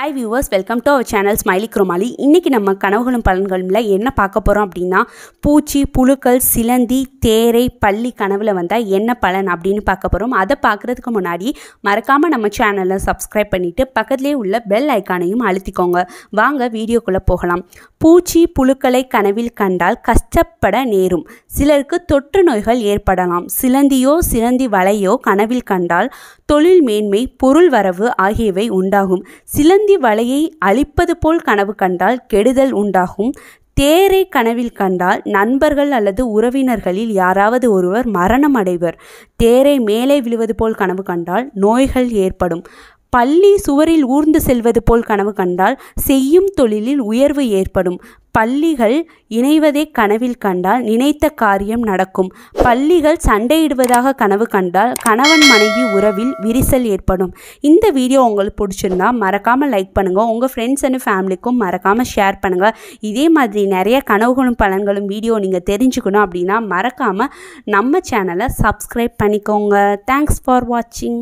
hi viewers welcome to our channel smiley குரோமாலி இன்றைக்கி நம்ம கனவுகளும் பலன்களும்ல என்ன பார்க்க போகிறோம் அப்படின்னா பூச்சி புழுக்கள் சிலந்தி தேரை பள்ளி கனவில் வந்தால் என்ன பலன் அப்படின்னு பார்க்க போகிறோம் அதை பார்க்குறதுக்கு முன்னாடி மறக்காமல் நம்ம சேனலை சப்ஸ்கிரைப் பண்ணிவிட்டு பக்கத்துலேயே உள்ள பெல் ஐக்கானையும் அழுத்திக்கோங்க வாங்க வீடியோக்குள்ளே போகலாம் பூச்சி புழுக்களை கனவில் கண்டால் கஷ்டப்பட நேரும் சிலருக்கு தொற்று நோய்கள் ஏற்படலாம் சிலந்தியோ சிலந்தி வலையோ கனவில் கண்டால் தொழில் மேன்மை பொருள் வரவு ஆகியவை உண்டாகும் சிலந்தி ஏந்தி வலையை அழிப்பது போல் கனவு கண்டால் கெடுதல் உண்டாகும் தேரை கனவில் கண்டால் நண்பர்கள் அல்லது உறவினர்களில் யாராவது ஒருவர் மரணம் அடைவர் தேரை மேலே விழுவது போல் கனவு கண்டால் நோய்கள் ஏற்படும் பள்ளி சுவரில் ஊர்ந்து செல்வது போல் கனவு கண்டால் செய்யும் தொழிலில் உயர்வு ஏற்படும் பள்ளிகள் இணைவதை கனவில் கண்டால் நினைத்த காரியம் நடக்கும் பள்ளிகள் சண்டையிடுவதாக கனவு கண்டால் கணவன் மனைவி உறவில் விரிசல் ஏற்படும் இந்த வீடியோ உங்களுக்கு பிடிச்சிருந்தா மறக்காமல் லைக் பண்ணுங்கள் உங்கள் ஃப்ரெண்ட்ஸ் அண்ட் ஃபேமிலிக்கும் மறக்காமல் ஷேர் பண்ணுங்கள் இதே மாதிரி நிறைய கனவுகளும் பலன்களும் வீடியோ நீங்கள் தெரிஞ்சுக்கணும் அப்படின்னா மறக்காமல் நம்ம சேனலை சப்ஸ்கிரைப் பண்ணிக்கோங்க தேங்க்ஸ் ஃபார் வாட்சிங்